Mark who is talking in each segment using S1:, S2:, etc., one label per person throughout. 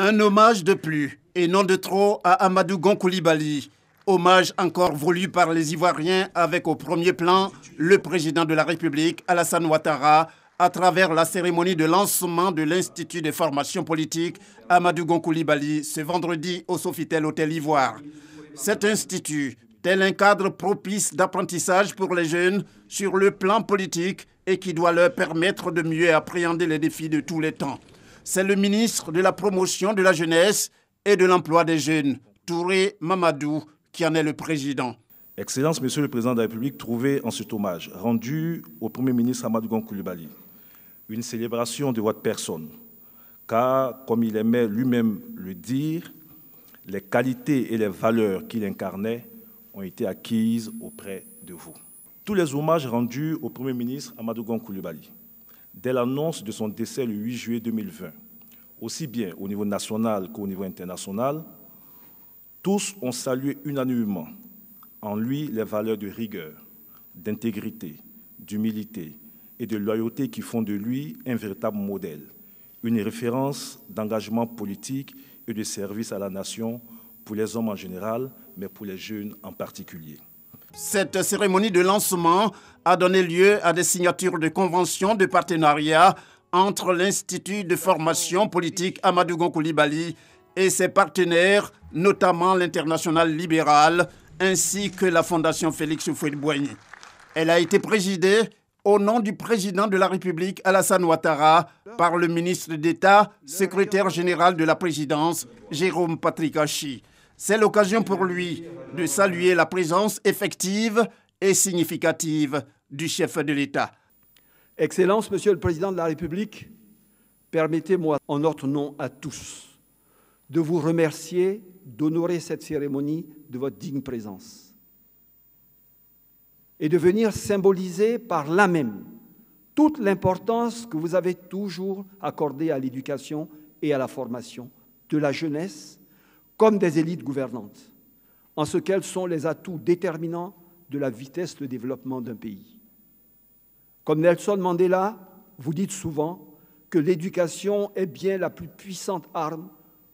S1: Un hommage de plus, et non de trop, à Amadou Gonkoulibaly. Hommage encore voulu par les Ivoiriens avec au premier plan le président de la République, Alassane Ouattara, à travers la cérémonie de lancement de l'Institut des formations politiques Amadou Gonkoulibaly ce vendredi au Sofitel Hôtel Ivoire. Cet institut, tel un cadre propice d'apprentissage pour les jeunes sur le plan politique et qui doit leur permettre de mieux appréhender les défis de tous les temps c'est le ministre de la Promotion de la Jeunesse et de l'Emploi des Jeunes, Touré Mamadou, qui en est le
S2: président. Excellence, Monsieur le Président de la République, trouvez en cet hommage rendu au Premier ministre Amadou Koulibaly une célébration de votre personne, car, comme il aimait lui-même le dire, les qualités et les valeurs qu'il incarnait ont été acquises auprès de vous. Tous les hommages rendus au Premier ministre Amadou Koulibaly dès l'annonce de son décès le 8 juillet 2020 aussi bien au niveau national qu'au niveau international, tous ont salué unanimement en lui les valeurs de rigueur, d'intégrité, d'humilité et de loyauté qui font de lui un véritable modèle, une référence d'engagement politique et de service à la nation pour les hommes en général, mais pour les jeunes en particulier.
S1: Cette cérémonie de lancement a donné lieu à des signatures de conventions de partenariat entre l'Institut de formation politique Amadou Koulibaly et ses partenaires, notamment l'International libéral ainsi que la Fondation Félix Houphouët-Boigny. Elle a été présidée au nom du président de la République Alassane Ouattara par le ministre d'État, secrétaire général de la présidence Jérôme Patrick Hachi. C'est l'occasion pour lui de saluer la présence effective et significative du chef de l'État.
S3: Excellence, Monsieur le Président de la République, permettez-moi, en notre nom à tous, de vous remercier d'honorer cette cérémonie de votre digne présence et de venir symboliser par là même toute l'importance que vous avez toujours accordée à l'éducation et à la formation de la jeunesse comme des élites gouvernantes, en ce qu'elles sont les atouts déterminants de la vitesse de développement d'un pays. Comme Nelson Mandela, vous dites souvent que l'éducation est bien la plus puissante arme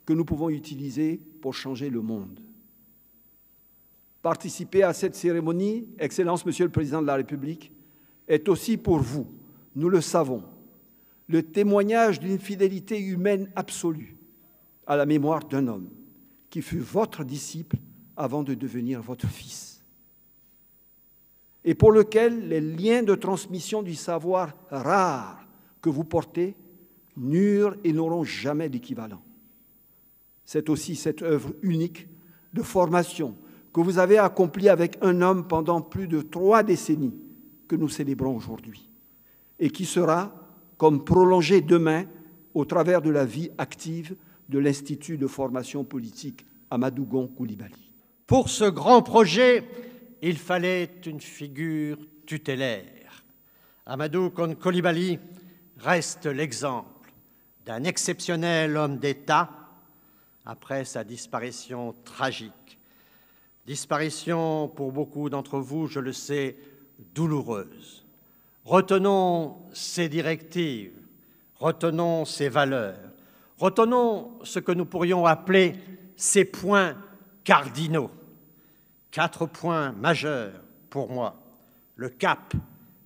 S3: que nous pouvons utiliser pour changer le monde. Participer à cette cérémonie, Excellence, Monsieur le Président de la République, est aussi pour vous, nous le savons, le témoignage d'une fidélité humaine absolue à la mémoire d'un homme qui fut votre disciple avant de devenir votre fils et pour lequel les liens de transmission du savoir rare que vous portez n'eurent et n'auront jamais d'équivalent. C'est aussi cette œuvre unique de formation que vous avez accomplie avec un homme pendant plus de trois décennies que nous célébrons aujourd'hui et qui sera comme prolongée demain au travers de la vie active de l'Institut de formation politique à madougon Koulibaly. Pour ce grand
S4: projet, il fallait une figure tutélaire. Amadou Konkolibali reste l'exemple d'un exceptionnel homme d'État après sa disparition tragique. Disparition pour beaucoup d'entre vous, je le sais, douloureuse. Retenons ses directives, retenons ses valeurs, retenons ce que nous pourrions appeler ses points cardinaux. Quatre points majeurs pour moi. Le cap,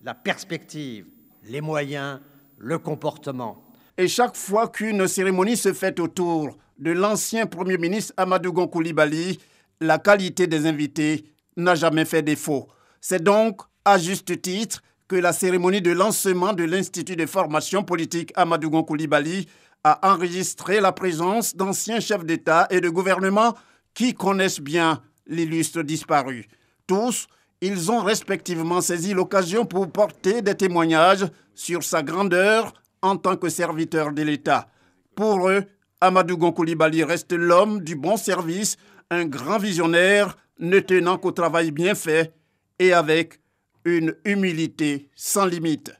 S4: la perspective,
S1: les moyens, le comportement. Et chaque fois qu'une cérémonie se fait autour de l'ancien Premier ministre Amadou Koulibaly, la qualité des invités n'a jamais fait défaut. C'est donc, à juste titre, que la cérémonie de lancement de l'Institut de formation politique Amadou Koulibaly a enregistré la présence d'anciens chefs d'État et de gouvernement qui connaissent bien l'illustre disparu. Tous, ils ont respectivement saisi l'occasion pour porter des témoignages sur sa grandeur en tant que serviteur de l'État. Pour eux, Amadou Gonkoulibaly reste l'homme du bon service, un grand visionnaire ne tenant qu'au travail bien fait et avec une humilité sans limite.